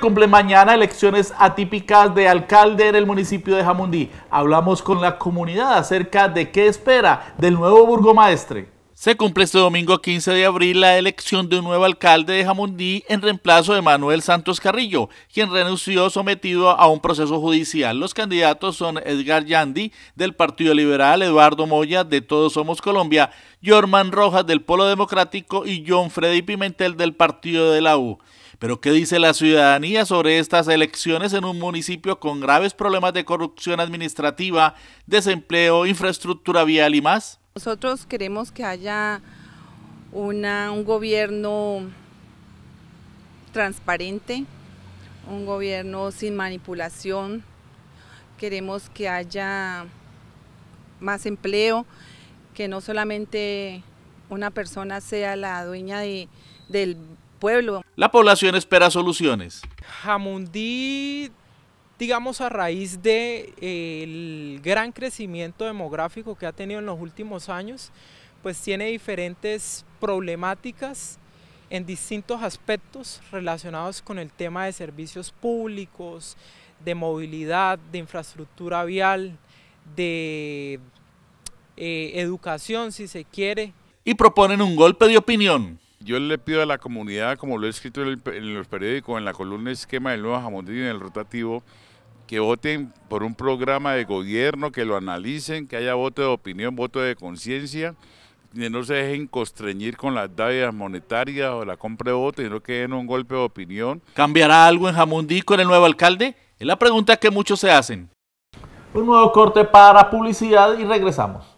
cumple mañana elecciones atípicas de alcalde en el municipio de Jamundí. Hablamos con la comunidad acerca de qué espera del nuevo burgomaestre. Se cumple este domingo 15 de abril la elección de un nuevo alcalde de Jamundí en reemplazo de Manuel Santos Carrillo, quien renunció sometido a un proceso judicial. Los candidatos son Edgar Yandi del Partido Liberal, Eduardo Moya de Todos Somos Colombia, Jorman Rojas del Polo Democrático y John Freddy Pimentel del Partido de la U. Pero ¿qué dice la ciudadanía sobre estas elecciones en un municipio con graves problemas de corrupción administrativa, desempleo, infraestructura vial y más? Nosotros queremos que haya una, un gobierno transparente, un gobierno sin manipulación, queremos que haya más empleo, que no solamente una persona sea la dueña del pueblo. La población espera soluciones. Jamundí digamos, a raíz del eh, gran crecimiento demográfico que ha tenido en los últimos años, pues tiene diferentes problemáticas en distintos aspectos relacionados con el tema de servicios públicos, de movilidad, de infraestructura vial, de eh, educación, si se quiere. Y proponen un golpe de opinión. Yo le pido a la comunidad, como lo he escrito en los periódicos, en la columna Esquema del Nuevo jamontín, y en el rotativo, que voten por un programa de gobierno, que lo analicen, que haya voto de opinión, voto de conciencia, que no se dejen constreñir con las dádivas monetarias o la compra de votos, sino que den un golpe de opinión. ¿Cambiará algo en Jamundí con el nuevo alcalde? Es la pregunta que muchos se hacen. Un nuevo corte para publicidad y regresamos.